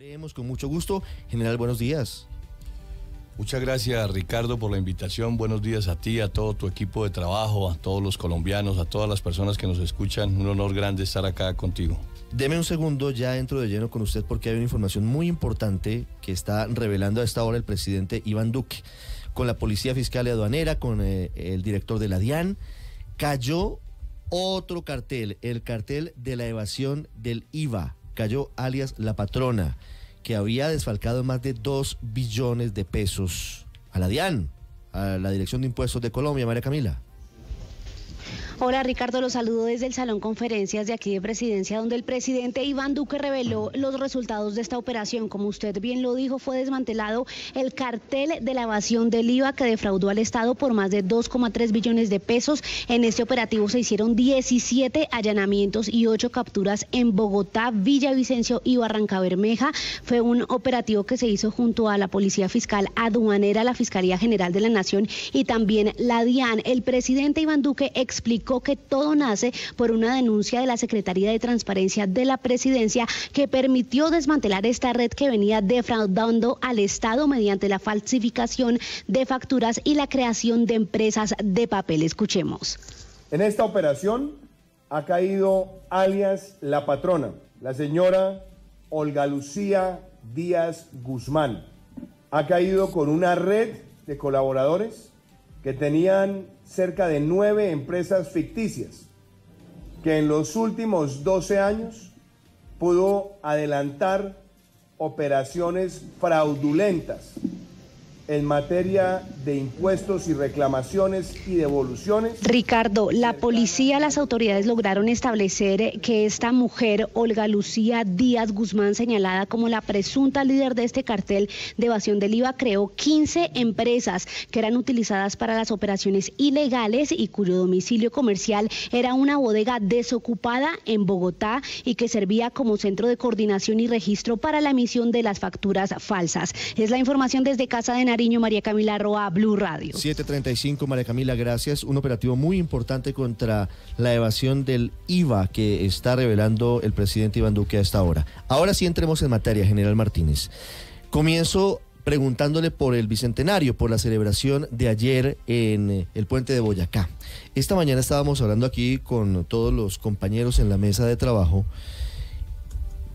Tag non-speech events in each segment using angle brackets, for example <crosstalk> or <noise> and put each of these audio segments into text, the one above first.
Leemos con mucho gusto. General, buenos días. Muchas gracias Ricardo por la invitación. Buenos días a ti, a todo tu equipo de trabajo, a todos los colombianos, a todas las personas que nos escuchan. Un honor grande estar acá contigo. Deme un segundo, ya entro de lleno con usted porque hay una información muy importante que está revelando a esta hora el presidente Iván Duque con la Policía Fiscal y Aduanera, con eh, el director de la DIAN. Cayó otro cartel, el cartel de la evasión del IVA. Cayó alias La Patrona que había desfalcado más de 2 billones de pesos a la DIAN, a la Dirección de Impuestos de Colombia, María Camila. Hola Ricardo, los saludo desde el Salón Conferencias de aquí de Presidencia, donde el presidente Iván Duque reveló los resultados de esta operación. Como usted bien lo dijo, fue desmantelado el cartel de la evasión del IVA que defraudó al Estado por más de 2,3 billones de pesos. En este operativo se hicieron 17 allanamientos y 8 capturas en Bogotá, Villavicencio y Barranca Bermeja. Fue un operativo que se hizo junto a la Policía Fiscal Aduanera, la Fiscalía General de la Nación y también la DIAN. El presidente Iván Duque explicó que todo nace por una denuncia de la Secretaría de Transparencia de la Presidencia que permitió desmantelar esta red que venía defraudando al Estado mediante la falsificación de facturas y la creación de empresas de papel. Escuchemos. En esta operación ha caído alias la patrona, la señora Olga Lucía Díaz Guzmán. Ha caído con una red de colaboradores que tenían cerca de nueve empresas ficticias, que en los últimos 12 años pudo adelantar operaciones fraudulentas en materia de impuestos y reclamaciones y devoluciones. Ricardo, la policía, las autoridades lograron establecer que esta mujer, Olga Lucía Díaz Guzmán, señalada como la presunta líder de este cartel de evasión del IVA, creó 15 empresas que eran utilizadas para las operaciones ilegales y cuyo domicilio comercial era una bodega desocupada en Bogotá y que servía como centro de coordinación y registro para la emisión de las facturas falsas. Es la información desde Casa de Nariz. María Camila Roa, Blue Radio. 735, María Camila, gracias. Un operativo muy importante contra la evasión del IVA que está revelando el presidente Iván Duque a esta hora. Ahora sí entremos en materia, General Martínez. Comienzo preguntándole por el bicentenario, por la celebración de ayer en eh, el puente de Boyacá. Esta mañana estábamos hablando aquí con todos los compañeros en la mesa de trabajo,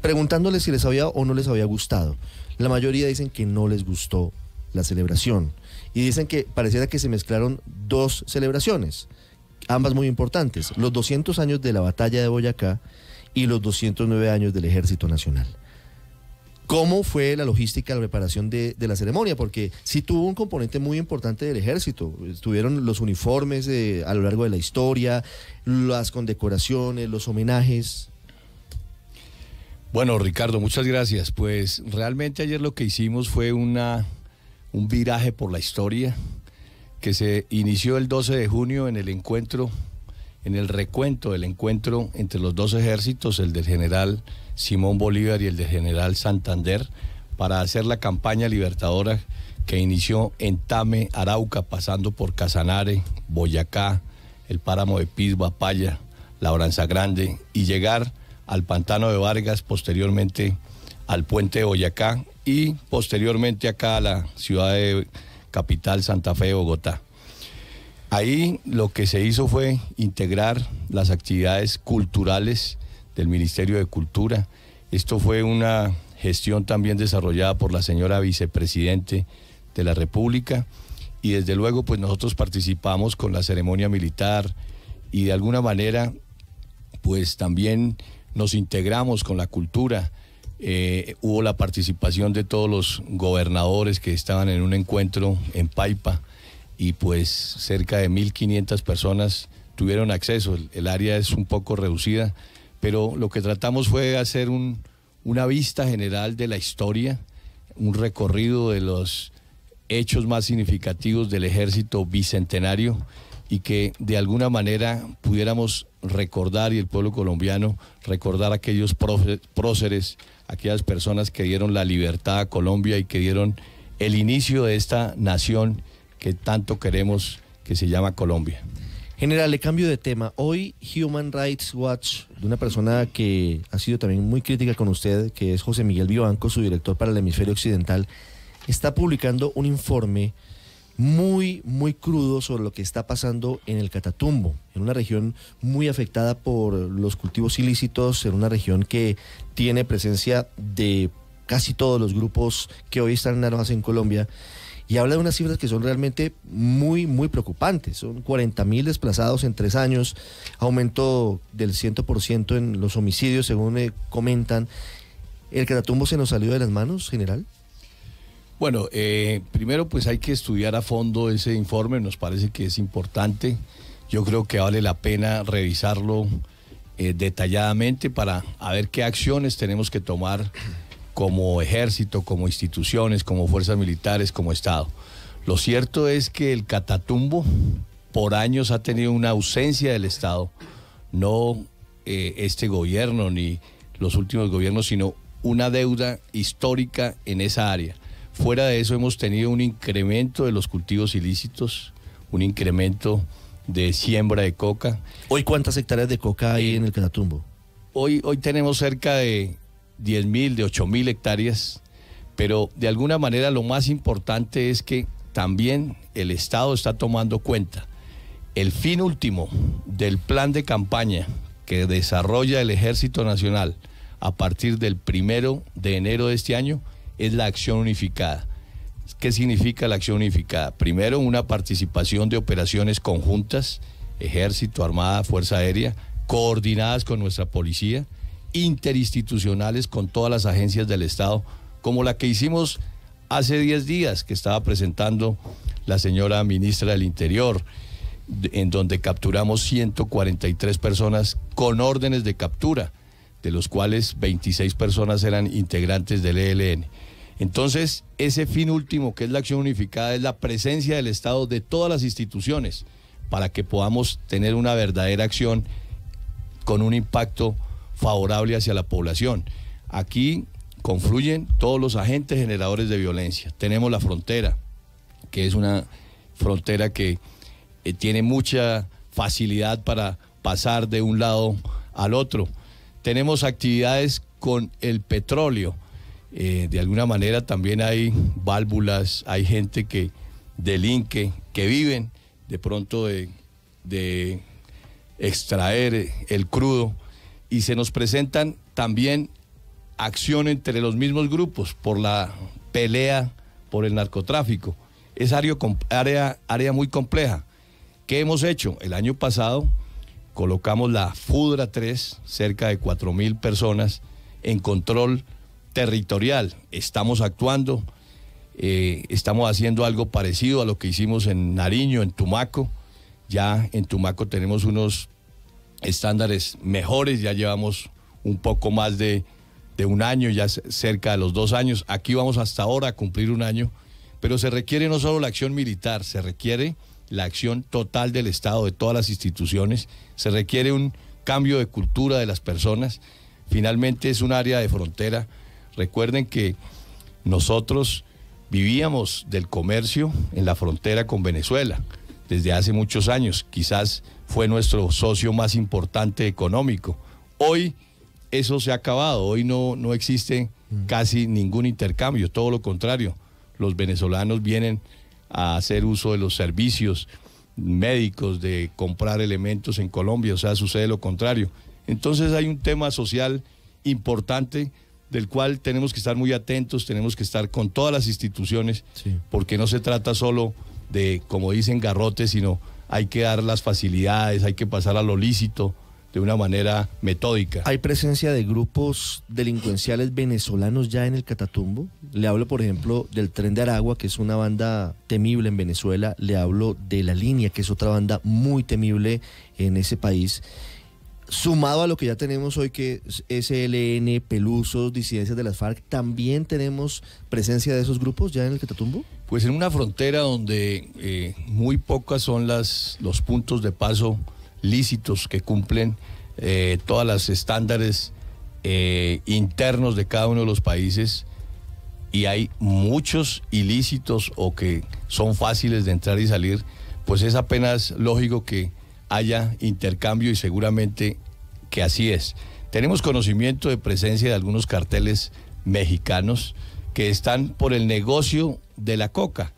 preguntándoles si les había o no les había gustado. La mayoría dicen que no les gustó la celebración. Y dicen que pareciera que se mezclaron dos celebraciones, ambas muy importantes, los 200 años de la batalla de Boyacá y los 209 años del Ejército Nacional. ¿Cómo fue la logística, la preparación de, la ceremonia? Porque sí tuvo un componente muy importante del ejército. Estuvieron los uniformes a lo largo de la historia, las condecoraciones, los homenajes. Bueno, Ricardo, muchas gracias. Pues realmente ayer lo que hicimos fue una un viraje por la historia que se inició el 12 de junio en el encuentro, en el recuento del encuentro entre los dos ejércitos, el del general Simón Bolívar y el del general Santander, para hacer la campaña libertadora que inició en Tame, Arauca, pasando por Casanare, Boyacá, el páramo de Pizba, Paya, Labranza Grande y llegar al pantano de Vargas, posteriormente al puente Boyacá y posteriormente acá a la ciudad de capital Santa Fe Bogotá. Ahí lo que se hizo fue integrar las actividades culturales del Ministerio de Cultura. Esto fue una gestión también desarrollada por la señora vicepresidente de la República y desde luego pues nosotros participamos con la ceremonia militar y de alguna manera pues también nos integramos con la cultura eh, hubo la participación de todos los gobernadores que estaban en un encuentro en Paipa y pues cerca de 1.500 personas tuvieron acceso. El, área es un poco reducida, pero lo que tratamos fue hacer una vista general de la historia, un recorrido de los hechos más significativos del ejército bicentenario y que de alguna manera pudiéramos recordar y el pueblo colombiano recordar aquellos próceres, aquellas personas que dieron la libertad a Colombia y que dieron el inicio de esta nación que tanto queremos que se llama Colombia. General, le cambio de tema. Hoy Human Rights Watch, de una persona que ha sido también muy crítica con usted, que es José Miguel Vivanco, su director para el hemisferio occidental, está publicando un informe muy, muy crudo sobre lo que está pasando en el Catatumbo, en una región muy afectada por los cultivos ilícitos, en una región que tiene presencia de casi todos los grupos que hoy están en armas en Colombia. Y habla de unas cifras que son realmente muy, muy preocupantes. Son 40.000 mil desplazados en tres años, aumento del 100% en los homicidios, según eh, comentan. ¿El Catatumbo se nos salió de las manos, general? Bueno, eh, primero pues hay que estudiar a fondo ese informe, nos parece que es importante. Yo creo que vale la pena revisarlo eh, detalladamente para ver qué acciones tenemos que tomar como ejército, como instituciones, como fuerzas militares, como Estado. Lo cierto es que el Catatumbo por años ha tenido una ausencia del Estado, no eh, este gobierno ni los últimos gobiernos, sino una deuda histórica en esa área Fuera de eso hemos tenido un incremento de los cultivos ilícitos, un incremento de siembra de coca. ¿Hoy cuántas hectáreas de coca hay en el Canatumbo? Hoy, hoy tenemos cerca de 10.000, de 8.000 hectáreas, pero de alguna manera lo más importante es que también el Estado está tomando cuenta. El fin último del plan de campaña que desarrolla el Ejército Nacional a partir del primero de enero de este año es la acción unificada. ¿Qué significa la acción unificada? Primero, una participación de operaciones conjuntas, ejército, armada, fuerza aérea, coordinadas con nuestra policía, interinstitucionales con todas las agencias del Estado, como la que hicimos hace 10 días que estaba presentando la señora ministra del Interior, en donde capturamos 143 personas con órdenes de captura, de los cuales 26 personas eran integrantes del ELN. Entonces, ese fin último que es la acción unificada es la presencia del Estado de todas las instituciones para que podamos tener una verdadera acción con un impacto favorable hacia la población. Aquí confluyen todos los agentes generadores de violencia. Tenemos la frontera, que es una frontera que eh, tiene mucha facilidad para pasar de un lado al otro. Tenemos actividades con el petróleo eh, de alguna manera también hay válvulas, hay gente que delinque, que viven de pronto de, extraer el crudo y se nos presentan también acción entre los mismos grupos por la pelea por el narcotráfico. Es área, área, muy compleja. ¿Qué hemos hecho? El año pasado colocamos la FUDRA 3, cerca de mil personas, en control territorial. Estamos actuando, eh, estamos haciendo algo parecido a lo que hicimos en Nariño, en Tumaco. Ya en Tumaco tenemos unos estándares mejores, ya llevamos un poco más de, de un año, ya cerca de los dos años. Aquí vamos hasta ahora a cumplir un año, pero se requiere no solo la acción militar, se requiere la acción total del Estado, de todas las instituciones, se requiere un cambio de cultura de las personas. Finalmente es un área de frontera Recuerden que nosotros vivíamos del comercio en la frontera con Venezuela desde hace muchos años. Quizás fue nuestro socio más importante económico. Hoy eso se ha acabado. Hoy no, no existe mm. casi ningún intercambio. Todo lo contrario. Los venezolanos vienen a hacer uso de los servicios médicos, de comprar elementos en Colombia. O sea, sucede lo contrario. Entonces hay un tema social importante del cual tenemos que estar muy atentos, tenemos que estar con todas las instituciones, porque no se trata solo de, como dicen, garrotes, sino hay que dar las facilidades, hay que pasar a lo lícito de una manera metódica. ¿Hay presencia de grupos delincuenciales venezolanos ya en el Catatumbo? Le hablo, por ejemplo, del Tren de Aragua, que es una banda temible en Venezuela. Le hablo de La Línea, que es otra banda muy temible en ese país. Sumado a lo que ya tenemos hoy, que es SLN, Pelusos, disidencias de las FARC, ¿también tenemos presencia de esos grupos ya en el Catatumbo? Pues en una frontera donde eh, muy pocas son las, los puntos de paso lícitos que cumplen eh, todas las estándares eh, internos de cada uno de los países y hay muchos ilícitos o que son fáciles de entrar y salir, pues es apenas lógico que haya intercambio y seguramente que así es. Tenemos conocimiento de presencia de algunos carteles mexicanos que están por el negocio de la coca,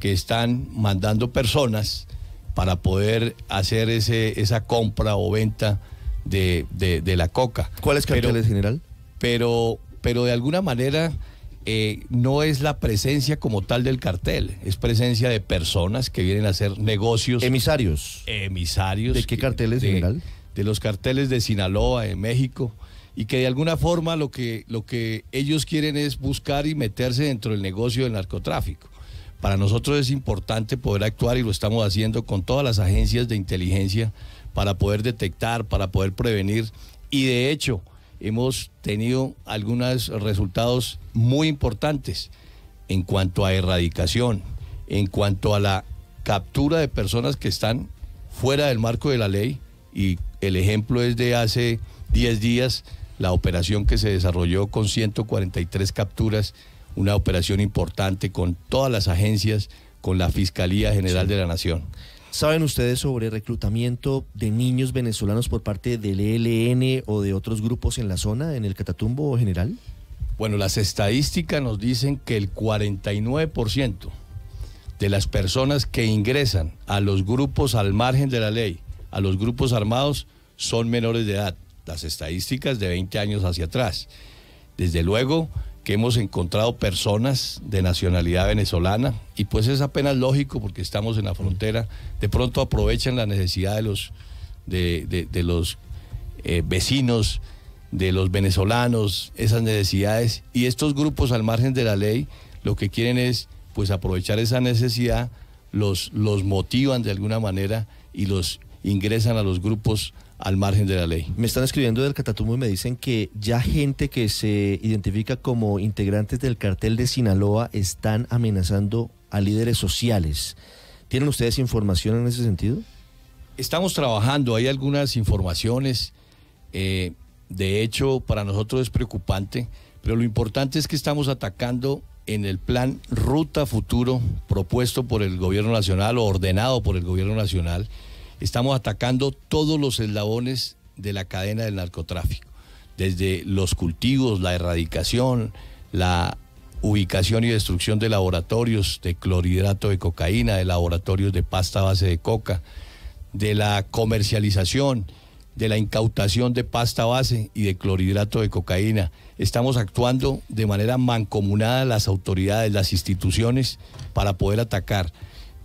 que están mandando personas para poder hacer ese, esa compra o venta de, la coca. ¿Cuáles carteles, general? Pero, pero de alguna manera eh, no es la presencia como tal del cartel, es presencia de personas que vienen a hacer negocios. Emisarios. Emisarios. ¿De qué carteles de, general? De los carteles de Sinaloa, de México, y que de alguna forma lo que, lo que ellos quieren es buscar y meterse dentro del negocio del narcotráfico. Para nosotros es importante poder actuar y lo estamos haciendo con todas las agencias de inteligencia para poder detectar, para poder prevenir y de hecho hemos tenido algunos resultados muy importantes en cuanto a erradicación, en cuanto a la captura de personas que están fuera del marco de la ley y el ejemplo es de hace 10 días la operación que se desarrolló con 143 capturas, una operación importante con todas las agencias, con la Fiscalía General de la Nación. ¿Saben ustedes sobre reclutamiento de niños venezolanos por parte del ELN o de otros grupos en la zona, en el Catatumbo general? Bueno, las estadísticas nos dicen que el 49% de las personas que ingresan a los grupos al margen de la ley, a los grupos armados, son menores de edad. Las estadísticas de 20 años hacia atrás. Desde luego, que hemos encontrado personas de nacionalidad venezolana y pues es apenas lógico porque estamos en la frontera, de pronto aprovechan la necesidad de los, de, los eh, vecinos, de los venezolanos, esas necesidades y estos grupos al margen de la ley lo que quieren es pues aprovechar esa necesidad, los, los motivan de alguna manera y los ingresan a los grupos al margen de la ley. Me están escribiendo del Catatumbo y me dicen que ya gente que se identifica como integrantes del cartel de Sinaloa están amenazando a líderes sociales. ¿Tienen ustedes información en ese sentido? Estamos trabajando, hay algunas informaciones. Eh, de hecho, para nosotros es preocupante, pero lo importante es que estamos atacando en el plan Ruta Futuro propuesto por el Gobierno Nacional o ordenado por el Gobierno Nacional estamos atacando todos los eslabones de la cadena del narcotráfico, desde los cultivos, la erradicación, la ubicación y destrucción de laboratorios de clorhidrato de cocaína, de laboratorios de pasta base de coca, de la comercialización, de la incautación de pasta base y de clorhidrato de cocaína. Estamos actuando de manera mancomunada las autoridades, las instituciones, para poder atacar.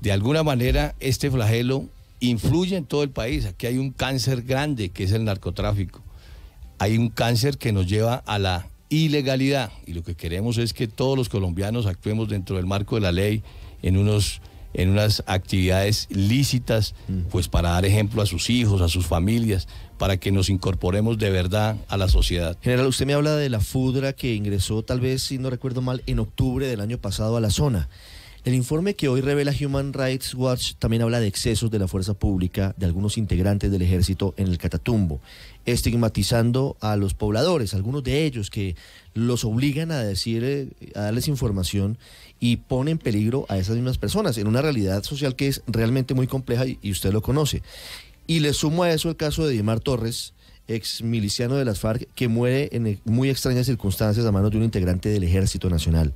De alguna manera, este flagelo influye en todo el país. Aquí hay un cáncer grande que es el narcotráfico. Hay un cáncer que nos lleva a la ilegalidad y lo que queremos es que todos los colombianos actuemos dentro del marco de la ley en unos en unas actividades lícitas, mm. pues para dar ejemplo a sus hijos, a sus familias, para que nos incorporemos de verdad a la sociedad. General, usted me habla de la FUDRA que ingresó, tal vez, si no recuerdo mal, en octubre del año pasado a la zona. El informe que hoy revela Human Rights Watch también habla de excesos de la fuerza pública de algunos integrantes del ejército en el Catatumbo, estigmatizando a los pobladores, algunos de ellos que los obligan a decir, eh, a darles información y ponen en peligro a esas mismas personas en una realidad social que es realmente muy compleja y usted lo conoce. Y le sumo a eso el caso de Dimar Torres, ex miliciano de las FARC, que muere en e, muy extrañas circunstancias a manos de un integrante del Ejército Nacional.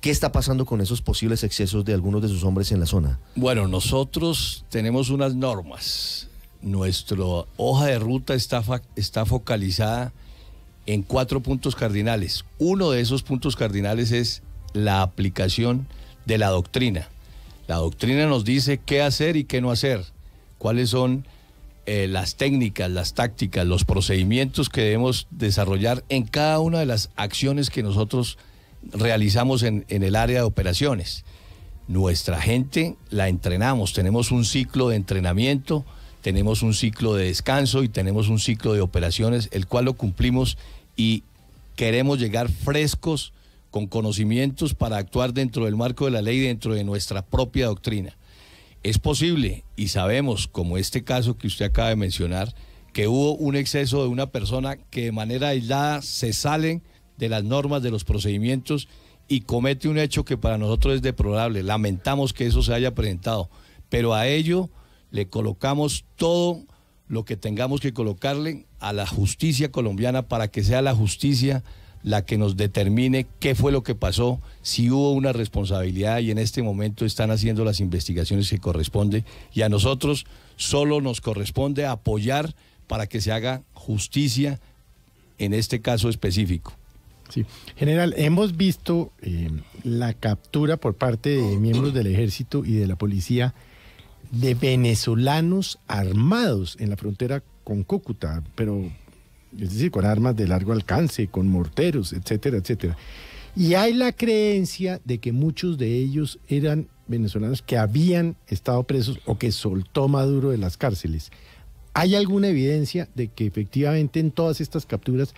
¿Qué está pasando con esos posibles excesos de algunos de sus hombres en la zona? Bueno, nosotros tenemos unas normas. Nuestra hoja de ruta está, está focalizada en cuatro puntos cardinales. Uno de esos puntos cardinales es la aplicación de la doctrina. La doctrina nos dice qué hacer y qué no hacer, cuáles son eh, las técnicas, las tácticas, los procedimientos que debemos desarrollar en cada una de las acciones que nosotros realizamos en, el área de operaciones. Nuestra gente la entrenamos, tenemos un ciclo de entrenamiento, tenemos un ciclo de descanso y tenemos un ciclo de operaciones, el cual lo cumplimos y queremos llegar frescos con conocimientos para actuar dentro del marco de la ley, dentro de nuestra propia doctrina. Es posible, y sabemos, como este caso que usted acaba de mencionar, que hubo un exceso de una persona que de manera aislada se salen de las normas, de los procedimientos y comete un hecho que para nosotros es deplorable. Lamentamos que eso se haya presentado, pero a ello le colocamos todo lo que tengamos que colocarle a la justicia colombiana para que sea la justicia la que nos determine qué fue lo que pasó, si hubo una responsabilidad y en este momento están haciendo las investigaciones que corresponde y a nosotros solo nos corresponde apoyar para que se haga justicia en este caso específico. Sí. General, hemos visto eh, la captura por parte de miembros del ejército y de la policía de venezolanos armados en la frontera con Cúcuta, pero es decir, con armas de largo alcance, con morteros, etcétera, etcétera. Y hay la creencia de que muchos de ellos eran venezolanos que habían estado presos o que soltó Maduro de las cárceles. ¿Hay alguna evidencia de que efectivamente en todas estas capturas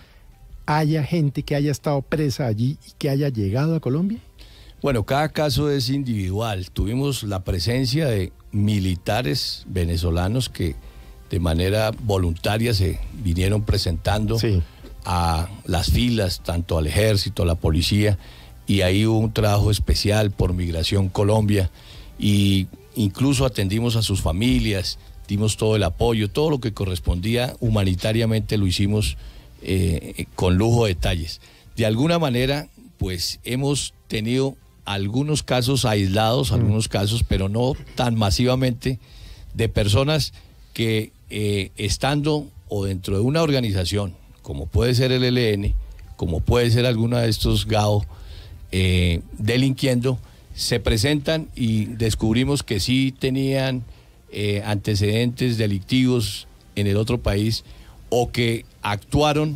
haya gente que haya estado presa allí y que haya llegado a Colombia? Bueno, cada caso es individual. Tuvimos la presencia de militares venezolanos que de manera voluntaria se vinieron presentando a las filas, tanto al ejército, a la policía, y ahí hubo un trabajo especial por Migración Colombia, y incluso atendimos a sus familias, dimos todo el apoyo, todo lo que correspondía humanitariamente lo hicimos eh, con lujo de detalles. De alguna manera, pues hemos tenido algunos casos aislados, mm. algunos casos, pero no tan masivamente, de personas que eh, estando o dentro de una organización, como puede ser el LN, como puede ser alguna de estos GAO, eh, delinquiendo, se presentan y descubrimos que sí tenían antecedentes delictivos en el otro país o que actuaron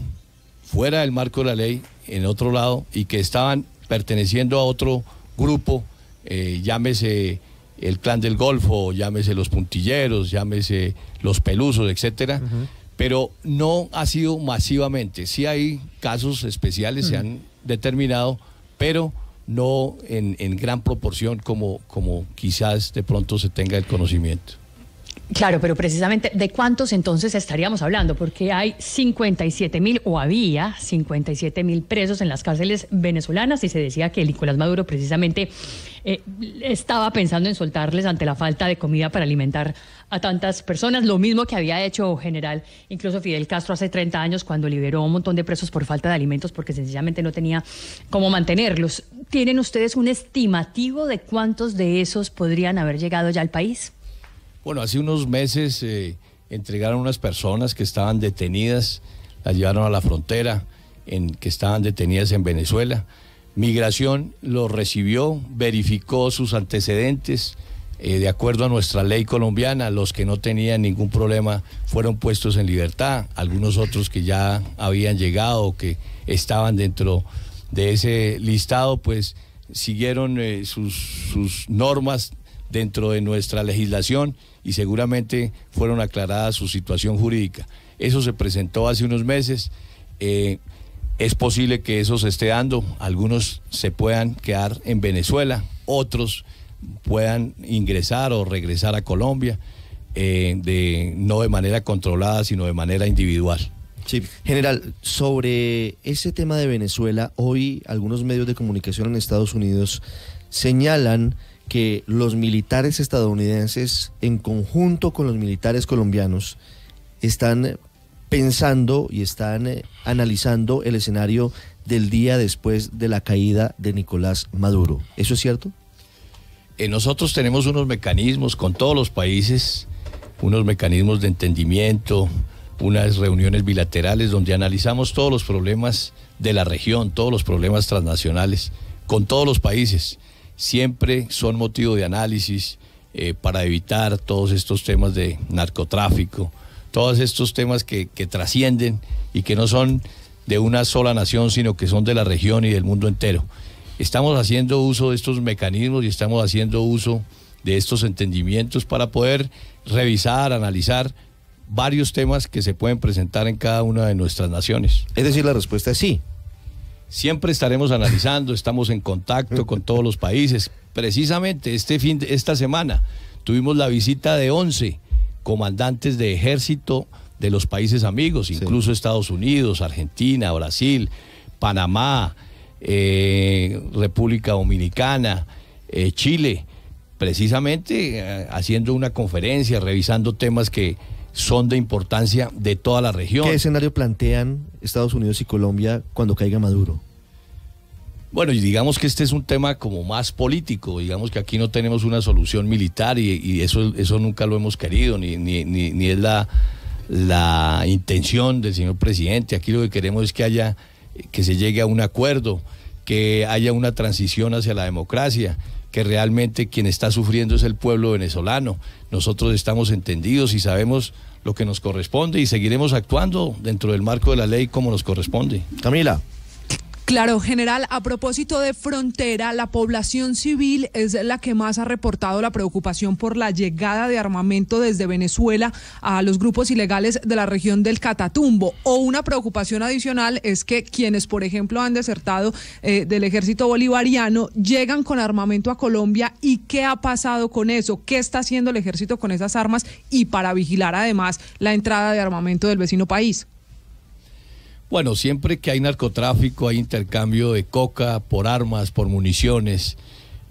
fuera del marco de la ley en otro lado y que estaban perteneciendo a otro grupo, eh, llámese el clan del Golfo, llámese los puntilleros, llámese los pelusos, etcétera, pero no ha sido masivamente. Sí hay casos especiales, se han determinado, pero no en, en gran proporción como, como quizás de pronto se tenga el conocimiento. Claro, pero precisamente de cuántos entonces estaríamos hablando, porque hay 57 mil o había 57 mil presos en las cárceles venezolanas y se decía que Nicolás Maduro precisamente eh, estaba pensando en soltarles ante la falta de comida para alimentar a tantas personas, lo mismo que había hecho general incluso Fidel Castro hace 30 años cuando liberó un montón de presos por falta de alimentos porque sencillamente no tenía cómo mantenerlos. ¿Tienen ustedes un estimativo de cuántos de esos podrían haber llegado ya al país? Bueno, hace unos meses eh, entregaron unas personas que estaban detenidas, las llevaron a la frontera, en, que estaban detenidas en Venezuela. Migración lo recibió, verificó sus antecedentes. Eh, de acuerdo a nuestra ley colombiana, los que no tenían ningún problema fueron puestos en libertad. Algunos otros que ya habían llegado, que estaban dentro de ese listado, pues siguieron eh, sus normas dentro de nuestra legislación y seguramente fueron aclaradas su situación jurídica. Eso se presentó hace unos meses. Eh, es posible que eso se esté dando. Algunos se puedan quedar en Venezuela, otros puedan ingresar o regresar a Colombia, eh, de, no de manera controlada, sino de manera individual. Sí, general, sobre ese tema de Venezuela, hoy algunos medios de comunicación en Estados Unidos señalan que los militares estadounidenses, en conjunto con los militares colombianos, están pensando y están eh, analizando el escenario del día después de la caída de Nicolás Maduro. ¿Eso es cierto? Eh, nosotros tenemos unos mecanismos con todos los países, unos mecanismos de entendimiento, unas reuniones bilaterales donde analizamos todos los problemas de la región, todos los problemas transnacionales, con todos los países siempre son motivo de análisis eh, para evitar todos estos temas de narcotráfico, todos estos temas que trascienden y que no son de una sola nación, sino que son de la región y del mundo entero. Estamos haciendo uso de estos mecanismos y estamos haciendo uso de estos entendimientos para poder revisar, analizar varios temas que se pueden presentar en cada una de nuestras naciones. Es decir, la respuesta es sí. Siempre estaremos analizando, estamos en contacto con todos los países. Precisamente este fin, esta semana tuvimos la visita de 11 comandantes de ejército de los países amigos, incluso Estados Unidos, Argentina, Brasil, Panamá, eh, República Dominicana, eh, Chile, precisamente eh, haciendo una conferencia, revisando temas que, son de importancia de toda la región. ¿Qué escenario plantean Estados Unidos y Colombia cuando caiga Maduro? Bueno, y digamos que este es un tema como más político, digamos que aquí no tenemos una solución militar y, eso, eso nunca lo hemos querido, ni, ni, es la, la intención del señor presidente. Aquí lo que queremos es que haya, que se llegue a un acuerdo, que haya una transición hacia la democracia que realmente quien está sufriendo es el pueblo venezolano. Nosotros estamos entendidos y sabemos lo que nos corresponde y seguiremos actuando dentro del marco de la ley como nos corresponde. Camila. Claro, general, a propósito de frontera, la población civil es la que más ha reportado la preocupación por la llegada de armamento desde Venezuela a los grupos ilegales de la región del Catatumbo. O una preocupación adicional es que quienes, por ejemplo, han desertado eh, del ejército bolivariano llegan con armamento a Colombia y qué ha pasado con eso, qué está haciendo el ejército con esas armas y para vigilar además la entrada de armamento del vecino país. Bueno, siempre que hay narcotráfico, hay intercambio de coca por armas, por municiones,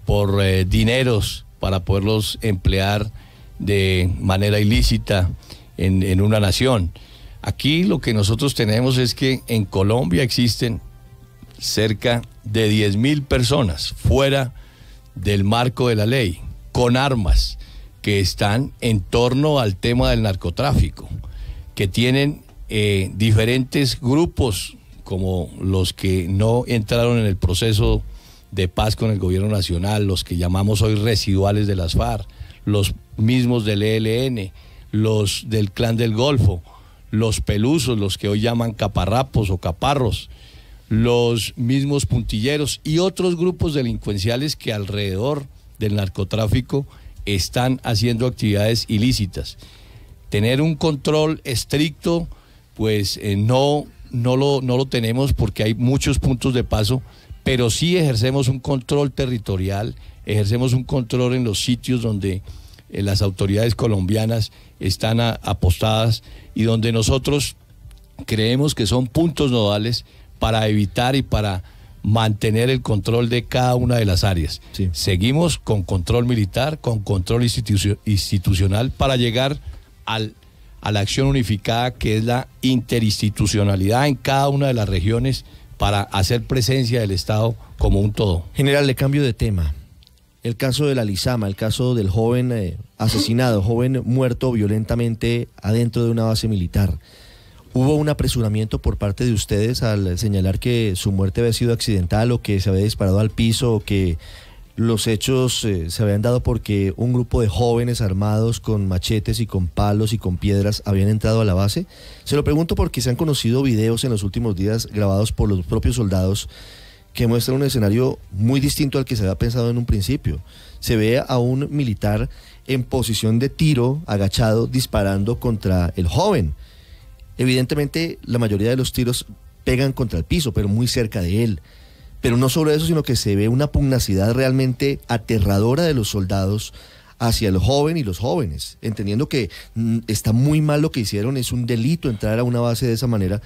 por eh, dineros para poderlos emplear de manera ilícita en, una nación. Aquí lo que nosotros tenemos es que en Colombia existen cerca de mil personas fuera del marco de la ley, con armas que están en torno al tema del narcotráfico, que tienen eh, diferentes grupos como los que no entraron en el proceso de paz con el gobierno nacional, los que llamamos hoy residuales de las FARC, los mismos del ELN, los del Clan del Golfo, los pelusos, los que hoy llaman caparrapos o caparros, los mismos puntilleros y otros grupos delincuenciales que alrededor del narcotráfico están haciendo actividades ilícitas. Tener un control estricto pues eh, no, no, lo, no lo tenemos porque hay muchos puntos de paso, pero sí ejercemos un control territorial, ejercemos un control en los sitios donde eh, las autoridades colombianas están apostadas y donde nosotros creemos que son puntos nodales para evitar y para mantener el control de cada una de las áreas. Seguimos con control militar, con control institucional para llegar al a la acción unificada que es la interinstitucionalidad en cada una de las regiones para hacer presencia del Estado como un todo. General, le cambio de tema. El caso de la Lizama, el caso del joven eh, asesinado, joven muerto violentamente adentro de una base militar. ¿Hubo un apresuramiento por parte de ustedes al señalar que su muerte había sido accidental o que se había disparado al piso o que los hechos eh, se habían dado porque un grupo de jóvenes armados con machetes y con palos y con piedras habían entrado a la base. Se lo pregunto porque se han conocido videos en los últimos días grabados por los propios soldados que muestran un escenario muy distinto al que se había pensado en un principio. Se ve a un militar en posición de tiro, agachado, disparando contra el joven. Evidentemente, la mayoría de los tiros pegan contra el piso, pero muy cerca de él. Pero no solo eso, sino que se ve una pugnacidad realmente aterradora de los soldados hacia el joven y los jóvenes, entendiendo que mm, está muy mal lo que hicieron, es un delito entrar a una base de esa manera,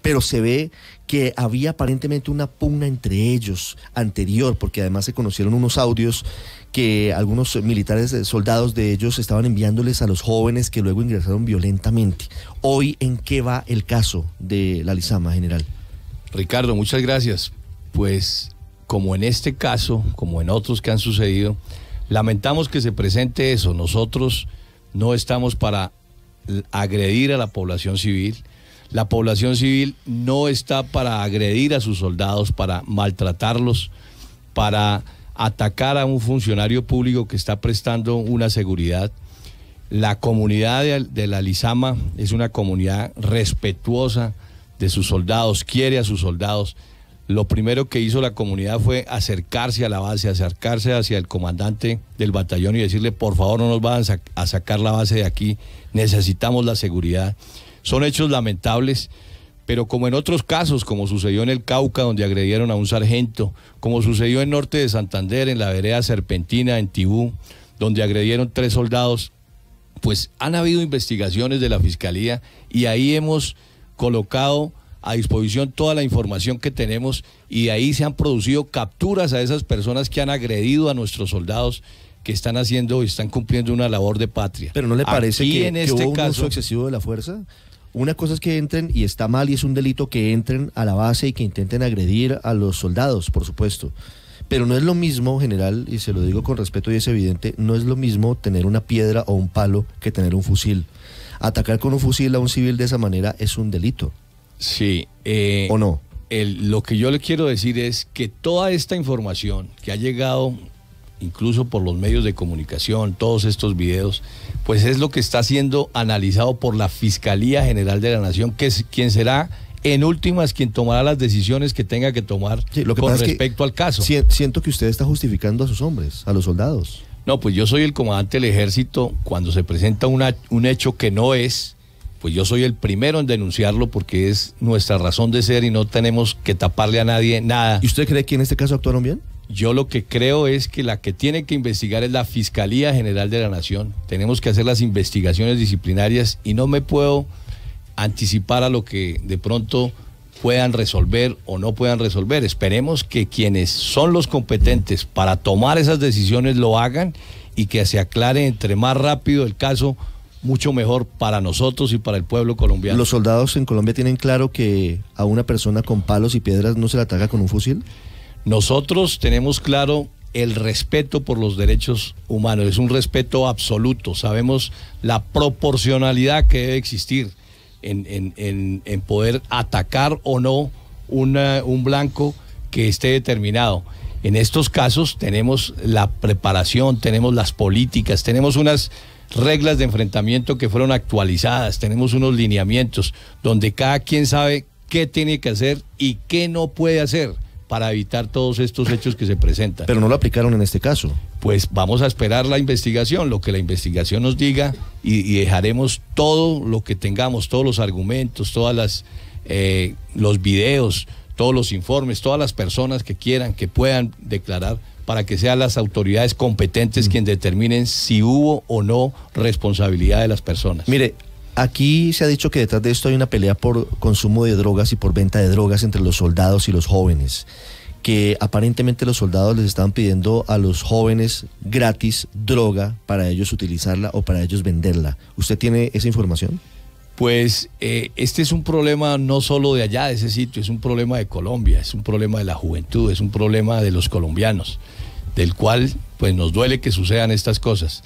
pero se ve que había aparentemente una pugna entre ellos anterior, porque además se conocieron unos audios que algunos militares soldados de ellos estaban enviándoles a los jóvenes que luego ingresaron violentamente. Hoy, ¿en qué va el caso de la Lizama, general? Ricardo, muchas gracias pues como en este caso, como en otros que han sucedido, lamentamos que se presente eso. Nosotros no estamos para agredir a la población civil. La población civil no está para agredir a sus soldados, para maltratarlos, para atacar a un funcionario público que está prestando una seguridad. La comunidad de, la Lizama es una comunidad respetuosa de sus soldados, quiere a sus soldados, lo primero que hizo la comunidad fue acercarse a la base, acercarse hacia el comandante del batallón y decirle, por favor, no nos van a sacar la base de aquí, necesitamos la seguridad. Son hechos lamentables, pero como en otros casos, como sucedió en el Cauca, donde agredieron a un sargento, como sucedió en Norte de Santander, en la vereda Serpentina, en Tibú, donde agredieron tres soldados, pues han habido investigaciones de la Fiscalía y ahí hemos colocado a disposición toda la información que tenemos y ahí se han producido capturas a esas personas que han agredido a nuestros soldados que están haciendo y están cumpliendo una labor de patria. Pero ¿no le parece que, en este hubo caso, un excesivo de la fuerza? Una cosa es que entren, y está mal y es un delito que entren a la base y que intenten agredir a los soldados, por supuesto. Pero no es lo mismo, general, y se lo digo con respeto y es evidente, no es lo mismo tener una piedra o un palo que tener un fusil. Atacar con un fusil a un civil de esa manera es un delito. Sí. Eh, ¿O no? lo que yo le quiero decir es que toda esta información que ha llegado incluso por los medios de comunicación, todos estos videos, pues es lo que está siendo analizado por la Fiscalía General de la Nación, que es quien será en últimas quien tomará las decisiones que tenga que tomar con respecto al caso. siento que usted está justificando a sus hombres, a los soldados. No, pues yo soy el comandante del ejército cuando se presenta un hecho que no es, pues yo soy el primero en denunciarlo porque es nuestra razón de ser y no tenemos que taparle a nadie nada. ¿Y usted cree que en este caso actuaron bien? Yo lo que creo es que la que tiene que investigar es la Fiscalía General de la Nación. Tenemos que hacer las investigaciones disciplinarias y no me puedo anticipar a lo que de pronto puedan resolver o no puedan resolver. Esperemos que quienes son los competentes para tomar esas decisiones lo hagan y que se aclare entre más rápido el caso mucho mejor para nosotros y para el pueblo colombiano. ¿Los soldados en Colombia tienen claro que a una persona con palos y piedras no se la ataca con un fusil? Nosotros tenemos claro el respeto por los derechos humanos, es un respeto absoluto, sabemos la proporcionalidad que debe existir en, poder atacar o no un blanco que esté determinado. En estos casos tenemos la preparación, tenemos las políticas, tenemos unas reglas de enfrentamiento que fueron actualizadas, tenemos unos lineamientos donde cada quien sabe qué tiene que hacer y qué no puede hacer para evitar todos estos hechos que se presentan. Pero no lo aplicaron en este caso. Pues vamos a esperar la investigación, lo que la investigación nos diga y, dejaremos todo lo que tengamos, todos los argumentos, todas las eh, los videos, todos los informes, todas las personas que quieran, que puedan declarar, para que sean las autoridades competentes quien quienes determinen si hubo o no responsabilidad de las personas. Mire, aquí se ha dicho que detrás de esto hay una pelea por consumo de drogas y por venta de drogas entre los soldados y los jóvenes que aparentemente los soldados les estaban pidiendo a los jóvenes gratis droga para ellos utilizarla o para ellos venderla. ¿Usted tiene esa información? Pues eh, este es un problema no solo de allá, de ese sitio, es un problema de Colombia, es un problema de la juventud, es un problema de los colombianos del cual pues nos duele que sucedan estas cosas.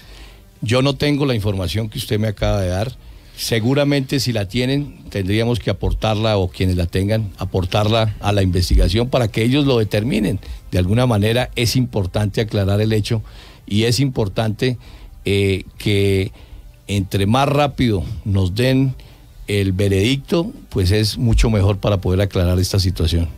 Yo no tengo la información que usted me acaba de dar. Seguramente si la tienen, tendríamos que aportarla o quienes la tengan, aportarla a la investigación para que ellos lo determinen. De alguna manera es importante aclarar el hecho y es importante eh, que entre más rápido nos den el veredicto, pues es mucho mejor para poder aclarar esta situación.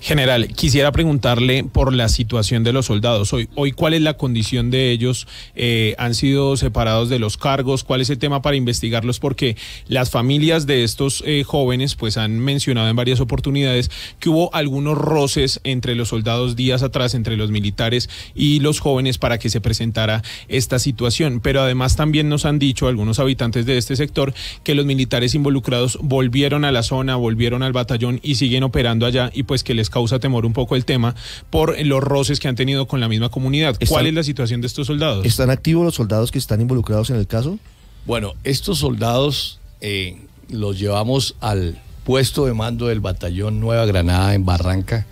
General, quisiera preguntarle por la situación de los soldados. Hoy, hoy ¿cuál es la condición de ellos? Eh, ¿Han sido separados de los cargos? ¿Cuál es el tema para investigarlos? Porque las familias de estos eh, jóvenes pues han mencionado en varias oportunidades que hubo algunos roces entre los soldados días atrás, entre los militares y los jóvenes para que se presentara esta situación. Pero además también nos han dicho algunos habitantes de este sector que los militares involucrados volvieron a la zona, volvieron al batallón y siguen operando allá y pues pues, que les causa temor un poco el tema por los roces que han tenido con la misma comunidad. ¿Cuál es la situación de estos soldados? ¿Están activos los soldados que están involucrados en el caso? Bueno, estos soldados eh, los llevamos al puesto de mando del batallón Nueva Granada en Barranca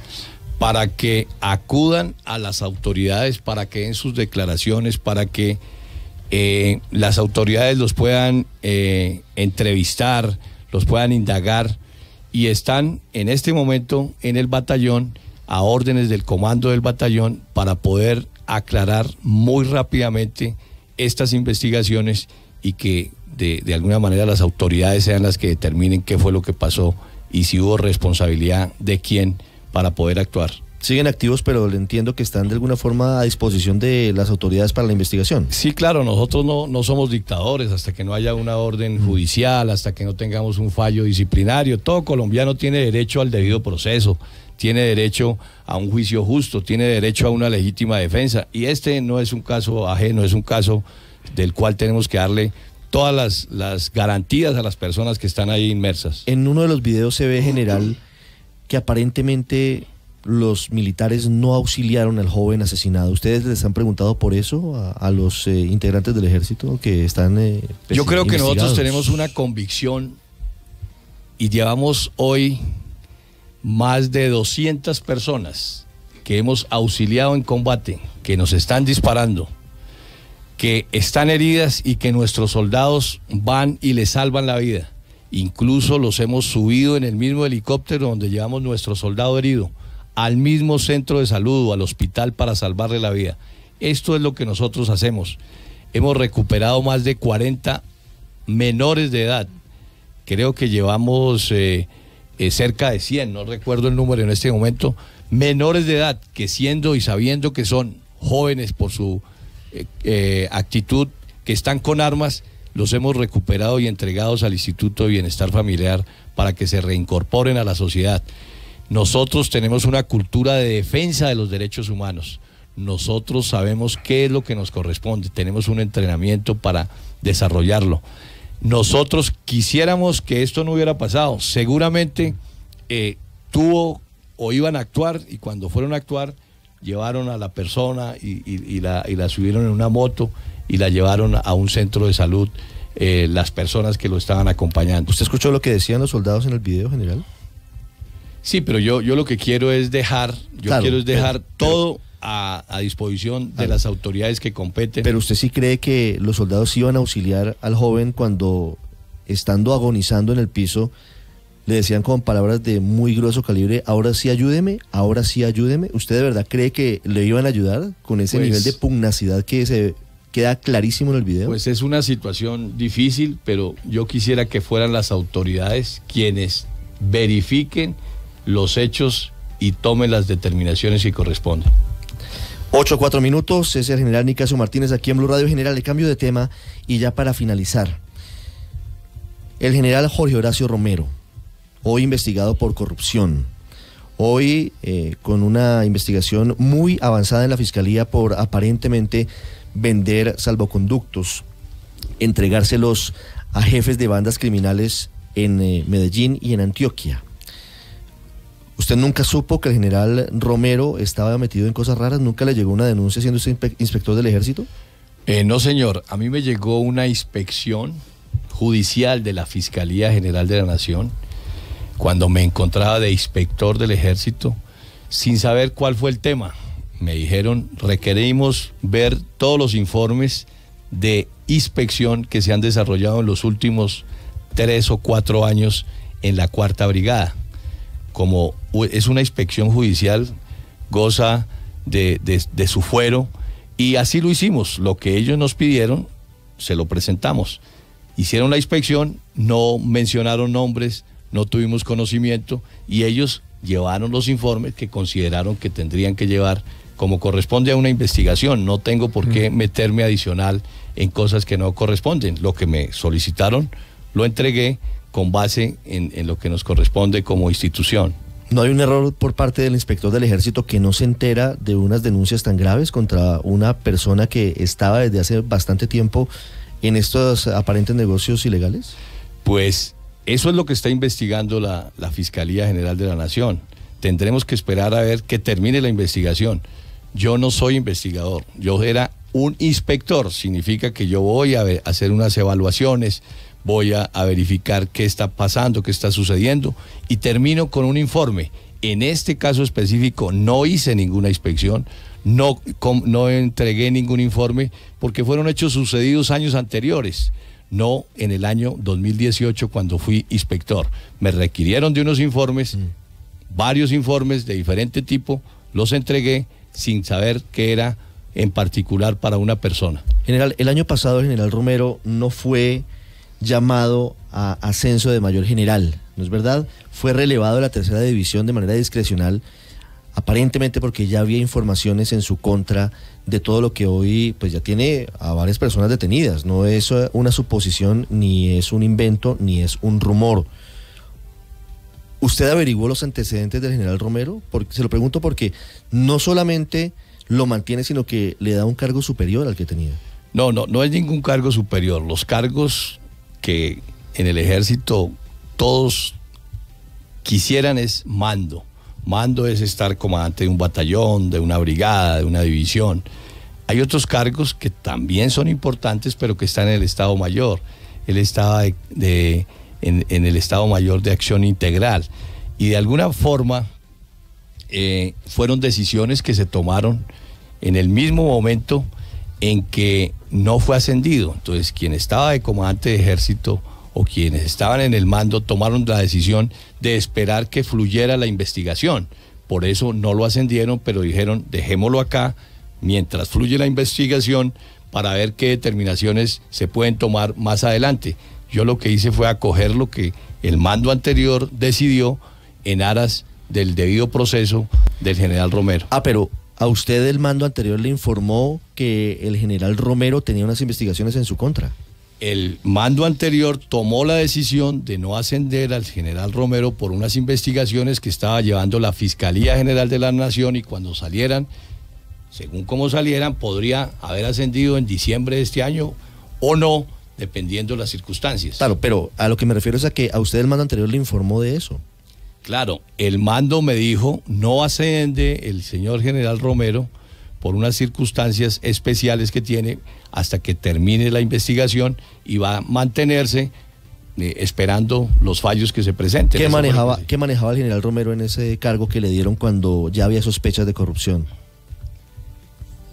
para que acudan a las autoridades, para que den sus declaraciones, para que eh, las autoridades los puedan eh, entrevistar, los puedan indagar y están en este momento en el batallón a órdenes del comando del batallón para poder aclarar muy rápidamente estas investigaciones y que de, de, alguna manera las autoridades sean las que determinen qué fue lo que pasó y si hubo responsabilidad de quién para poder actuar siguen activos, pero le entiendo que están de alguna forma a disposición de las autoridades para la investigación. Sí, claro, nosotros no, no somos dictadores hasta que no haya una orden mm. judicial, hasta que no tengamos un fallo disciplinario. Todo colombiano tiene derecho al debido proceso, tiene derecho a un juicio justo, tiene derecho a una legítima defensa. Y este no es un caso ajeno, es un caso del cual tenemos que darle todas las, las garantías a las personas que están ahí inmersas. En uno de los videos se ve general que aparentemente los militares no auxiliaron al joven asesinado. ¿Ustedes les han preguntado por eso a, los eh, integrantes del ejército que están... Eh, Yo creo que nosotros tenemos una convicción y llevamos hoy más de 200 personas que hemos auxiliado en combate, que nos están disparando, que están heridas y que nuestros soldados van y les salvan la vida. Incluso los hemos subido en el mismo helicóptero donde llevamos nuestro soldado herido al mismo centro de salud o al hospital para salvarle la vida. Esto es lo que nosotros hacemos. Hemos recuperado más de 40 menores de edad. Creo que llevamos eh, eh, cerca de 100, no recuerdo el número en este momento, menores de edad que siendo y sabiendo que son jóvenes por su eh, actitud, que están con armas, los hemos recuperado y entregados al Instituto de Bienestar Familiar para que se reincorporen a la sociedad. Nosotros tenemos una cultura de defensa de los derechos humanos. Nosotros sabemos qué es lo que nos corresponde. Tenemos un entrenamiento para desarrollarlo. Nosotros quisiéramos que esto no hubiera pasado. Seguramente eh, tuvo o iban a actuar y cuando fueron a actuar llevaron a la persona y, la, subieron en una moto y la llevaron a un centro de salud eh, las personas que lo estaban acompañando. ¿Usted escuchó lo que decían los soldados en el video, general? Sí, pero yo, yo lo que quiero es dejar, yo quiero es dejar todo a, disposición de las autoridades que competen. Pero usted sí cree que los soldados iban a auxiliar al joven cuando, estando agonizando en el piso, le decían con palabras de muy grueso calibre, ahora sí ayúdeme, ahora sí ayúdeme. ¿Usted de verdad cree que le iban a ayudar con ese pues nivel de pugnacidad que se queda clarísimo en el video? Pues es una situación difícil, pero yo quisiera que fueran las autoridades quienes verifiquen los hechos y tome las determinaciones que corresponden. 8 cuatro minutos, es el general Nicasio Martínez aquí en Blue Radio. General, el cambio de tema y ya para finalizar. El general Jorge Horacio Romero, hoy investigado por corrupción, hoy eh, con una investigación muy avanzada en la fiscalía por aparentemente vender salvoconductos, entregárselos a jefes de bandas criminales en eh, Medellín y en Antioquia. ¿Usted nunca supo que el general Romero estaba metido en cosas raras? ¿Nunca le llegó una denuncia siendo usted inspector del ejército? Eh, no, señor. A mí me llegó una inspección judicial de la Fiscalía General de la Nación cuando me encontraba de inspector del ejército sin saber cuál fue el tema. Me dijeron, requerimos ver todos los informes de inspección que se han desarrollado en los últimos tres o cuatro años en la Cuarta Brigada como es una inspección judicial, goza de, su fuero y así lo hicimos. Lo que ellos nos pidieron, se lo presentamos. Hicieron la inspección, no mencionaron nombres, no tuvimos conocimiento y ellos llevaron los informes que consideraron que tendrían que llevar como corresponde a una investigación. No tengo por qué mm. meterme adicional en cosas que no corresponden. Lo que me solicitaron lo entregué con base en, lo que nos corresponde como institución. ¿No hay un error por parte del inspector del ejército que no se entera de unas denuncias tan graves contra una persona que estaba desde hace bastante tiempo en estos aparentes negocios ilegales? Pues eso es lo que está investigando la, Fiscalía General de la Nación. Tendremos que esperar a ver que termine la investigación. Yo no soy investigador, yo era un inspector. Significa que yo voy a hacer unas evaluaciones, voy a, verificar qué está pasando, qué está sucediendo y termino con un informe. En este caso específico no hice ninguna inspección, no, no entregué ningún informe porque fueron hechos sucedidos años anteriores no en el año 2018 cuando fui inspector. Me requirieron de unos informes, mm. varios informes de diferente tipo, los entregué sin saber qué era en particular para una persona. General, el año pasado, general Romero, no fue llamado a ascenso de mayor general, ¿no es verdad? Fue relevado a la tercera división de manera discrecional, aparentemente porque ya había informaciones en su contra de todo lo que hoy pues ya tiene a varias personas detenidas. No es una suposición, ni es un invento, ni es un rumor. ¿Usted averiguó los antecedentes del general Romero? Porque, se lo pregunto porque no solamente lo mantiene, sino que le da un cargo superior al que tenía. No, no, no es ningún cargo superior. Los cargos que en el ejército todos quisieran es mando. Mando es estar comandante de un batallón, de una brigada, de una división. Hay otros cargos que también son importantes, pero que están en el Estado Mayor. Él estaba en, el Estado Mayor de Acción Integral. Y de alguna forma eh, fueron decisiones que se tomaron en el mismo momento en que no fue ascendido. Entonces, quien estaba de comandante de ejército o quienes estaban en el mando tomaron la decisión de esperar que fluyera la investigación. Por eso no lo ascendieron, pero dijeron, dejémoslo acá mientras fluye la investigación para ver qué determinaciones se pueden tomar más adelante. Yo lo que hice fue acoger lo que el mando anterior decidió en aras del debido proceso del general Romero. Ah, pero ¿A usted el mando anterior le informó que el general Romero tenía unas investigaciones en su contra? El mando anterior tomó la decisión de no ascender al general Romero por unas investigaciones que estaba llevando la Fiscalía General de la Nación y cuando salieran, según como salieran, podría haber ascendido en diciembre de este año o no, dependiendo de las circunstancias. Claro, pero a lo que me refiero es a que a usted el mando anterior le informó de eso. Claro, el mando me dijo, no ascende el señor general Romero por unas circunstancias especiales que tiene hasta que termine la investigación y va a mantenerse eh, esperando los fallos que se presenten. ¿Qué manejaba, el general Romero en ese cargo que le dieron cuando ya había sospechas de corrupción?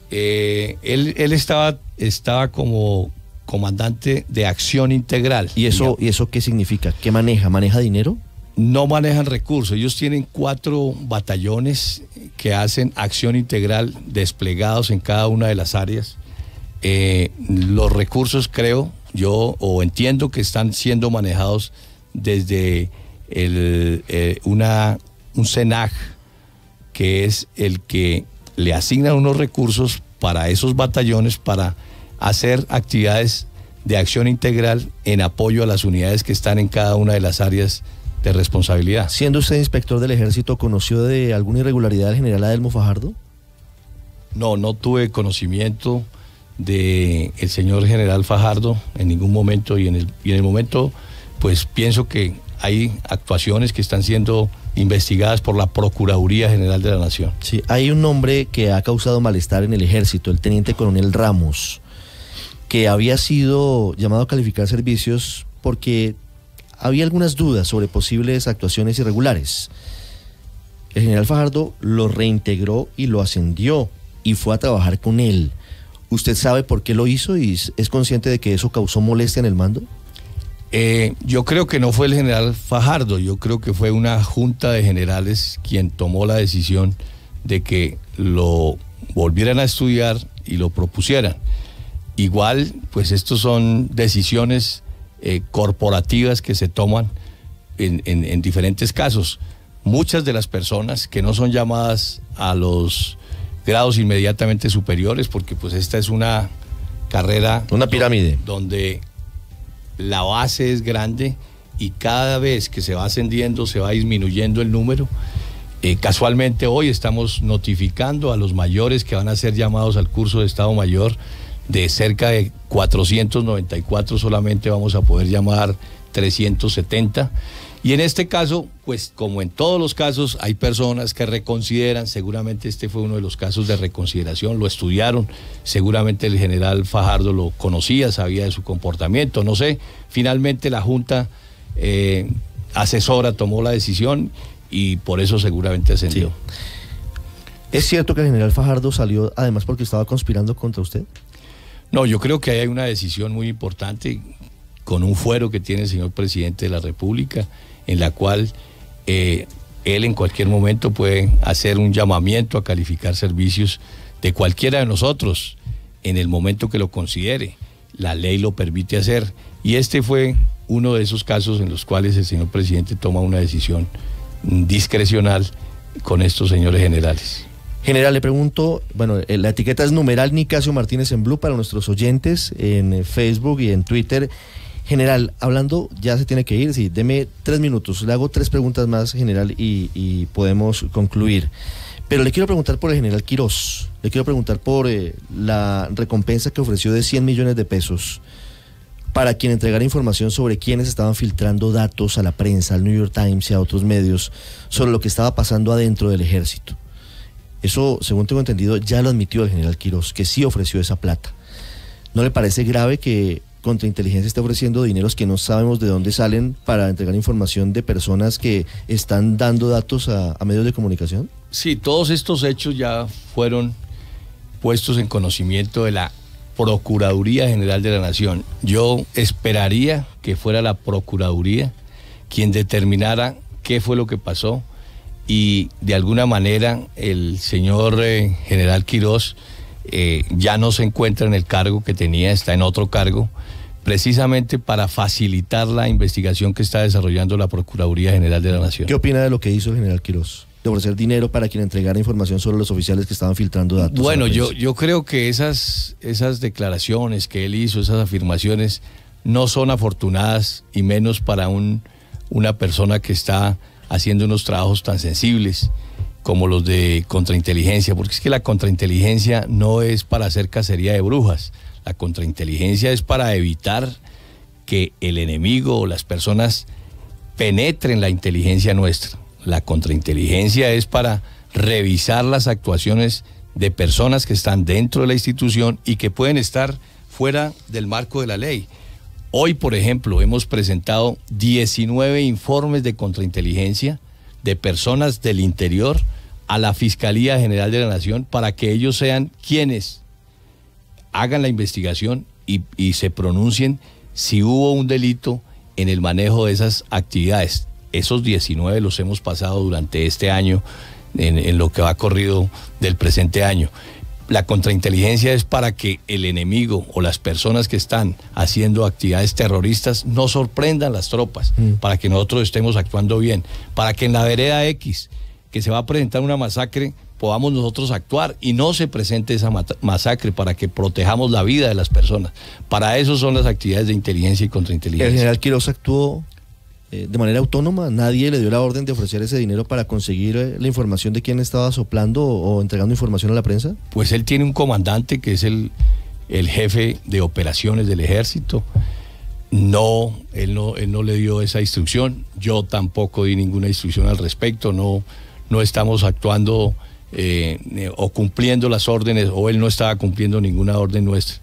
Eh, él, estaba, estaba como comandante de acción integral. ¿Y eso, ¿Y eso qué significa? ¿Qué maneja? ¿Maneja dinero? no manejan recursos. Ellos tienen cuatro batallones que hacen acción integral desplegados en cada una de las áreas. Eh, los recursos creo yo o entiendo que están siendo manejados desde eh, una, un CENAG, que es el que le asigna unos recursos para esos batallones para hacer actividades de acción integral en apoyo a las unidades que están en cada una de las áreas de responsabilidad. Siendo usted inspector del ejército, ¿conoció de alguna irregularidad del general Adelmo Fajardo? No, no tuve conocimiento de señor general Fajardo en ningún momento y en el, en el momento pues pienso que hay actuaciones que están siendo investigadas por la Procuraduría General de la Nación. Sí, hay un hombre que ha causado malestar en el ejército, el teniente coronel Ramos, que había sido llamado a calificar servicios porque había algunas dudas sobre posibles actuaciones irregulares. El general Fajardo lo reintegró y lo ascendió y fue a trabajar con él. ¿Usted sabe por qué lo hizo y es consciente de que eso causó molestia en el mando? Eh, yo creo que no fue el general Fajardo, yo creo que fue una junta de generales quien tomó la decisión de que lo volvieran a estudiar y lo propusieran. Igual, pues estos son decisiones eh, corporativas que se toman en, diferentes casos. Muchas de las personas que no son llamadas a los grados inmediatamente superiores, porque pues esta es una carrera... Una pirámide. donde la base es grande y cada vez que se va ascendiendo se va disminuyendo el número. Eh, casualmente hoy estamos notificando a los mayores que van a ser llamados al curso de Estado Mayor de cerca de 494 solamente vamos a poder llamar 370. Y en este caso, pues como en todos los casos, hay personas que reconsideran, seguramente este fue uno de los casos de reconsideración, lo estudiaron, seguramente el general Fajardo lo conocía, sabía de su comportamiento, no sé, finalmente la Junta eh, asesora tomó la decisión y por eso seguramente ascendió. ¿Es cierto que el general Fajardo salió además porque estaba conspirando contra usted? No, yo creo que hay una decisión muy importante con un fuero que tiene el señor presidente de la República, en la cual eh, él en cualquier momento puede hacer un llamamiento a calificar servicios de cualquiera de nosotros en el momento que lo considere. La ley lo permite hacer. Y este fue uno de esos casos en los cuales el señor presidente toma una decisión discrecional con estos señores generales. General, le pregunto, bueno, eh, la etiqueta es numeral Nicasio Martínez en Blue para nuestros oyentes en eh, Facebook y en Twitter. General, hablando, ya se tiene que ir, sí, deme tres minutos, le hago tres preguntas más, general, y, podemos concluir. Pero le quiero preguntar por el general Quirós, le quiero preguntar por eh, la recompensa que ofreció de 100 millones de pesos para quien entregara información sobre quienes estaban filtrando datos a la prensa, al New York Times y a otros medios sobre lo que estaba pasando adentro del ejército. Eso, según tengo entendido, ya lo admitió el general Quirós, que sí ofreció esa plata. ¿No le parece grave que contrainteligencia esté ofreciendo dineros que no sabemos de dónde salen para entregar información de personas que están dando datos a, a medios de comunicación? Sí, todos estos hechos ya fueron puestos en conocimiento de la Procuraduría General de la Nación. Yo esperaría que fuera la Procuraduría quien determinara qué fue lo que pasó, y de alguna manera el señor eh, general Quirós eh, ya no se encuentra en el cargo que tenía, está en otro cargo, precisamente para facilitar la investigación que está desarrollando la Procuraduría General de la Nación. ¿Qué opina de lo que hizo el general Quirós? de ofrecer dinero para quien entregara información sobre los oficiales que estaban filtrando datos. Bueno, yo, yo creo que esas, esas declaraciones que él hizo, esas afirmaciones, no son afortunadas y menos para un, una persona que está haciendo unos trabajos tan sensibles como los de contrainteligencia, porque es que la contrainteligencia no es para hacer cacería de brujas, la contrainteligencia es para evitar que el enemigo o las personas penetren la inteligencia nuestra. La contrainteligencia es para revisar las actuaciones de personas que están dentro de la institución y que pueden estar fuera del marco de la ley. Hoy, por ejemplo, hemos presentado 19 informes de contrainteligencia de personas del interior a la Fiscalía General de la Nación para que ellos sean quienes hagan la investigación y, se pronuncien si hubo un delito en el manejo de esas actividades. Esos 19 los hemos pasado durante este año en, en, lo que va corrido del presente año la contrainteligencia es para que el enemigo o las personas que están haciendo actividades terroristas no sorprendan las tropas, mm. para que nosotros estemos actuando bien, para que en la vereda X, que se va a presentar una masacre, podamos nosotros actuar y no se presente esa masacre para que protejamos la vida de las personas. Para eso son las actividades de inteligencia y contrainteligencia. El general Quiroz actuó eh, de manera autónoma, nadie le dio la orden de ofrecer ese dinero para conseguir eh, la información de quién estaba soplando o, entregando información a la prensa? Pues él tiene un comandante que es el, el jefe de operaciones del ejército. No él, no, le dio esa instrucción. Yo tampoco di ninguna instrucción al respecto. No, no estamos actuando eh, o cumpliendo las órdenes o él no estaba cumpliendo ninguna orden nuestra.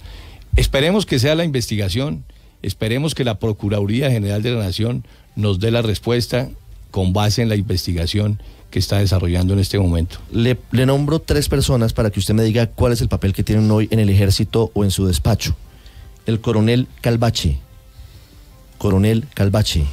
Esperemos que sea la investigación. Esperemos que la Procuraduría General de la Nación nos dé la respuesta con base en la investigación que está desarrollando en este momento. Le, nombro tres personas para que usted me diga cuál es el papel que tienen hoy en el ejército o en su despacho. El coronel Calvache. Coronel Calvache.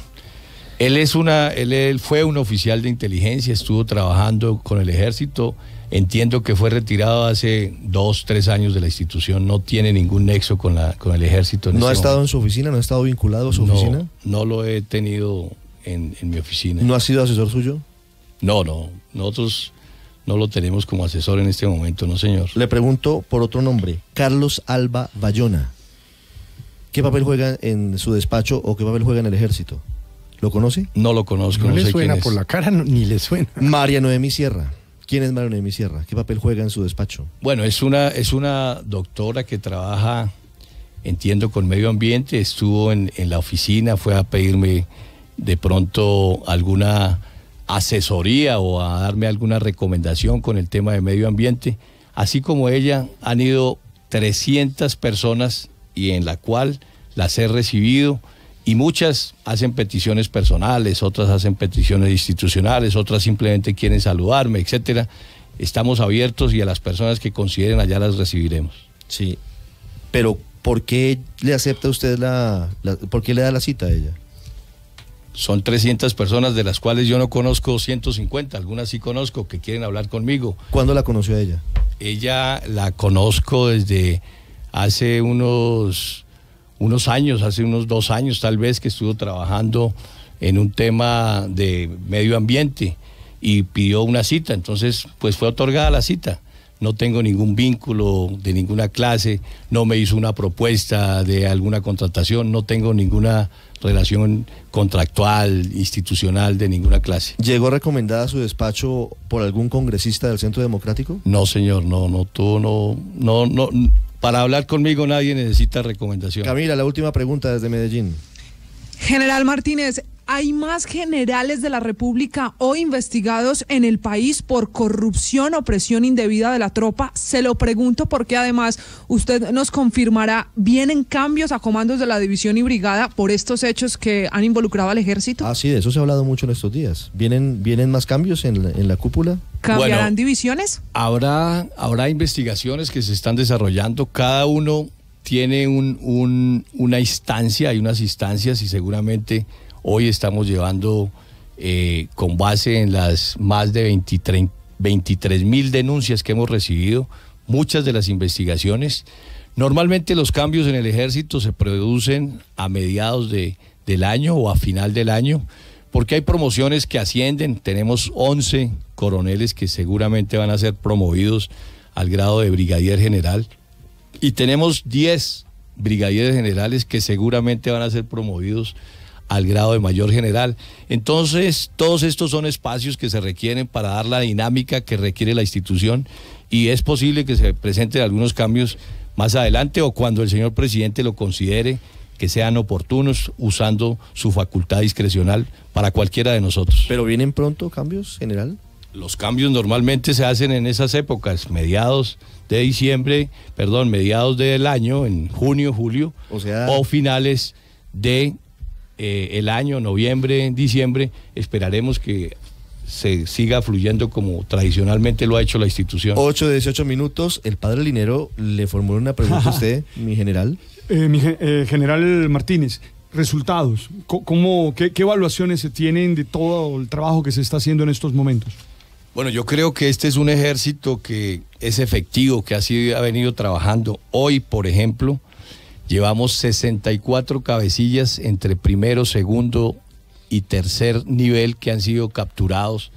Él, es una, él fue un oficial de inteligencia, estuvo trabajando con el ejército Entiendo que fue retirado hace dos, tres años de la institución, no tiene ningún nexo con, la, con el ejército. ¿No ha este estado en su oficina? ¿No ha estado vinculado a su oficina? No lo he tenido en, mi oficina. ¿No ha sido asesor suyo? No, no. Nosotros no lo tenemos como asesor en este momento, no señor. Le pregunto por otro nombre, Carlos Alba Bayona. ¿Qué papel juega en su despacho o qué papel juega en el ejército? ¿Lo conoce? No lo conozco. No, le suena por la cara, ni le suena. María Noemí Sierra. ¿Quién es mi Sierra? ¿Qué papel juega en su despacho? Bueno, es una, es una doctora que trabaja, entiendo, con medio ambiente, estuvo en, en la oficina, fue a pedirme de pronto alguna asesoría o a darme alguna recomendación con el tema de medio ambiente. Así como ella, han ido 300 personas y en la cual las he recibido y muchas hacen peticiones personales, otras hacen peticiones institucionales, otras simplemente quieren saludarme, etcétera. Estamos abiertos y a las personas que consideren allá las recibiremos. Sí, pero ¿por qué le acepta usted la, la por qué le da la cita a ella? Son 300 personas de las cuales yo no conozco 150, algunas sí conozco que quieren hablar conmigo. ¿Cuándo la conoció a ella? Ella la conozco desde hace unos unos años, hace unos dos años tal vez, que estuvo trabajando en un tema de medio ambiente y pidió una cita. Entonces, pues fue otorgada la cita. No tengo ningún vínculo de ninguna clase, no me hizo una propuesta de alguna contratación, no tengo ninguna relación contractual, institucional de ninguna clase. ¿Llegó recomendada a su despacho por algún congresista del Centro Democrático? No, señor, no, no, tú no, no, no para hablar conmigo nadie necesita recomendación. Camila, la última pregunta desde Medellín. General Martínez, ¿hay más generales de la República hoy investigados en el país por corrupción o presión indebida de la tropa? Se lo pregunto porque además usted nos confirmará, ¿vienen cambios a comandos de la división y brigada por estos hechos que han involucrado al ejército? Ah, sí, de eso se ha hablado mucho en estos días. ¿Vienen, vienen más cambios en la cúpula? ¿Cambiarán divisiones? Habrá, habrá investigaciones que se están desarrollando. Cada uno tiene una instancia, hay unas instancias y seguramente hoy estamos llevando eh, con base en las más de 23 mil denuncias que hemos recibido, muchas de las investigaciones. Normalmente los cambios en el ejército se producen a mediados de, del año o a final del año porque hay promociones que ascienden. Tenemos 11 coroneles que seguramente van a ser promovidos al grado de brigadier general y tenemos 10 brigadieres generales que seguramente van a ser promovidos al grado de mayor general. Entonces, todos estos son espacios que se requieren para dar la dinámica que requiere la institución y es posible que se presenten algunos cambios más adelante o cuando el señor presidente lo considere que sean oportunos usando su facultad discrecional para cualquiera de nosotros. ¿Pero vienen pronto cambios, general? Los cambios normalmente se hacen en esas épocas, mediados de diciembre, perdón, mediados del año, en junio, julio, o, finales de eh, el año, noviembre, diciembre. Esperaremos que se siga fluyendo como tradicionalmente lo ha hecho la institución. 8 de 18 minutos, el padre Linero le formuló una pregunta a usted, <laughs> mi general. Eh, eh, general Martínez, resultados, ¿cómo, qué, evaluaciones se tienen de todo el trabajo que se está haciendo en estos momentos? Bueno, yo creo que este es un ejército que es efectivo, que sido ha venido trabajando. Hoy, por ejemplo, llevamos 64 cabecillas entre primero, segundo y tercer nivel que han sido capturados,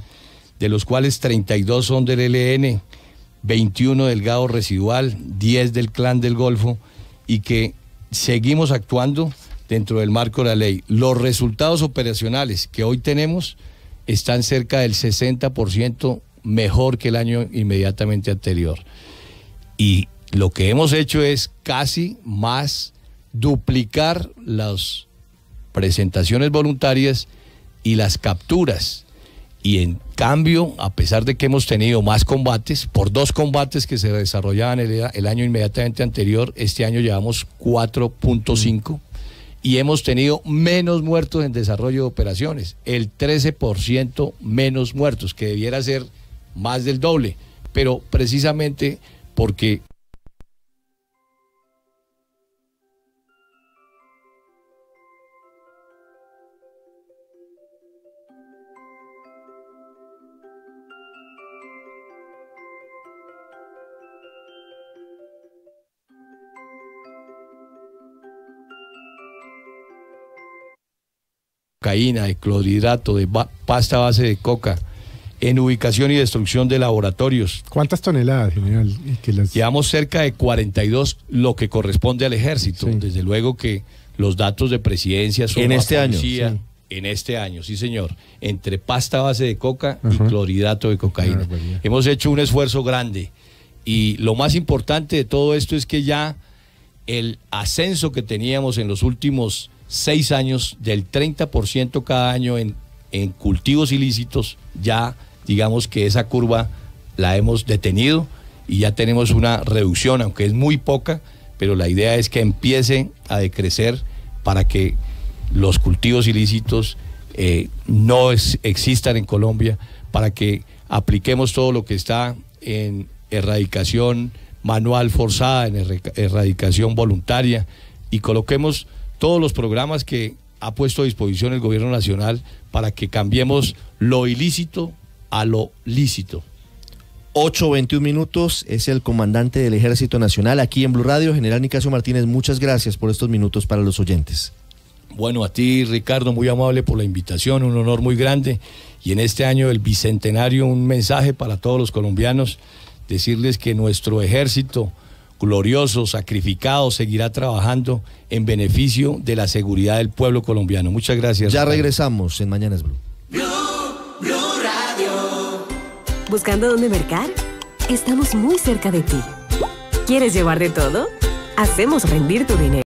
de los cuales 32 son del LN, 21 del Residual, 10 del Clan del Golfo, y que seguimos actuando dentro del marco de la ley. Los resultados operacionales que hoy tenemos están cerca del 60% mejor que el año inmediatamente anterior. Y lo que hemos hecho es casi más duplicar las presentaciones voluntarias y las capturas y en cambio, a pesar de que hemos tenido más combates, por dos combates que se desarrollaban el, año inmediatamente anterior, este año llevamos 4.5 y hemos tenido menos muertos en desarrollo de operaciones, el 13% menos muertos, que debiera ser más del doble, pero precisamente porque cocaína, de clorhidrato, de pasta base de coca, en ubicación y destrucción de laboratorios. ¿Cuántas toneladas, general? Que Llevamos cerca de 42, lo que corresponde al ejército. Desde luego que los datos de presidencia son... En este año. Sí en este año, sí señor, entre pasta base de coca y clorhidrato de cocaína. Ah, Hemos hecho un esfuerzo grande y lo más importante de todo esto es que ya el ascenso que teníamos en los últimos seis años del 30% cada año en, en cultivos ilícitos, ya digamos que esa curva la hemos detenido y ya tenemos una reducción, aunque es muy poca, pero la idea es que empiece a decrecer para que los cultivos ilícitos eh, no existan en Colombia, para que apliquemos todo lo que está en erradicación manual forzada, en erradicación voluntaria y coloquemos todos los programas que ha puesto a disposición el gobierno nacional para que cambiemos lo ilícito a lo lícito. 8.21 minutos, es el comandante del Ejército Nacional aquí en Blue Radio. General Nicasio Martínez, muchas gracias por estos minutos para los oyentes. Bueno, a ti Ricardo, muy amable por la invitación, un honor muy grande. Y en este año del Bicentenario, un mensaje para todos los colombianos, decirles que nuestro ejército glorioso, sacrificado, seguirá trabajando en beneficio de la seguridad del pueblo colombiano. Muchas gracias. Ya regresamos en Mañanas Blue. Blue, Blue Radio. ¿Buscando dónde mercar? Estamos muy cerca de ti. ¿Quieres llevar de todo? Hacemos rendir tu dinero.